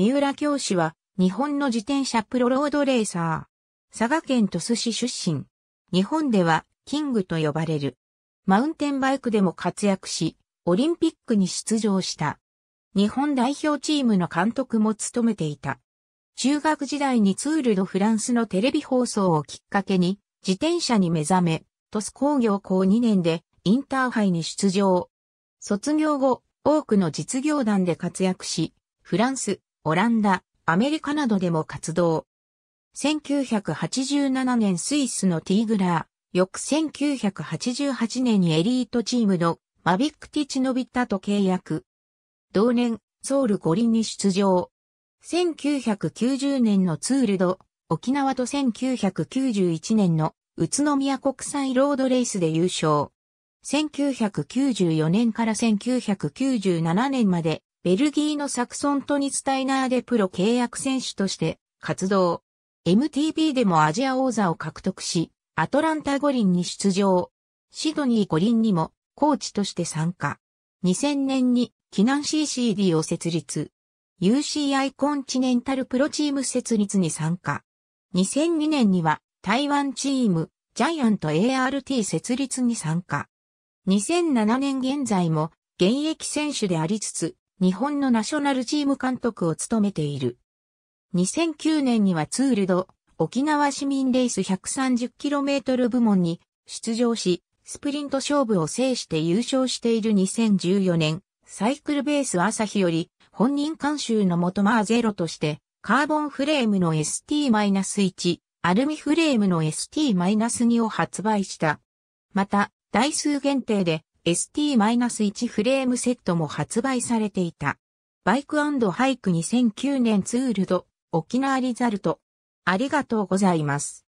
三浦教師は、日本の自転車プロロードレーサー。佐賀県鳥栖市出身。日本では、キングと呼ばれる。マウンテンバイクでも活躍し、オリンピックに出場した。日本代表チームの監督も務めていた。中学時代にツール・ド・フランスのテレビ放送をきっかけに、自転車に目覚め、鳥栖工業校2年でインターハイに出場。卒業後、多くの実業団で活躍し、フランス、オランダ、アメリカなどでも活動。1987年スイスのティーグラー、翌1988年にエリートチームのマビック・ティチノビッタと契約。同年、ソウル五輪に出場。1990年のツールド、沖縄と1991年の宇都宮国際ロードレースで優勝。1994年から1997年までベルギーのサクソントニスタイナーでプロ契約選手として活動。MTB でもアジア王座を獲得し、アトランタ五輪に出場。シドニー五輪にもコーチとして参加。2000年に避難 CCD を設立。UCI コンチネンタルプロチーム設立に参加。2002年には台湾チームジャイアント ART 設立に参加。2007年現在も現役選手でありつつ、日本のナショナルチーム監督を務めている。2009年にはツールド、沖縄市民レース 130km 部門に出場し、スプリント勝負を制して優勝している2014年、サイクルベース朝日より本人監修の元マーゼロとして、カーボンフレームの ST-1、アルミフレームの ST-2 を発売した。また、台数限定で ST-1 フレームセットも発売されていた。バイクハイク2009年ツールド、沖縄リザルト。ありがとうございます。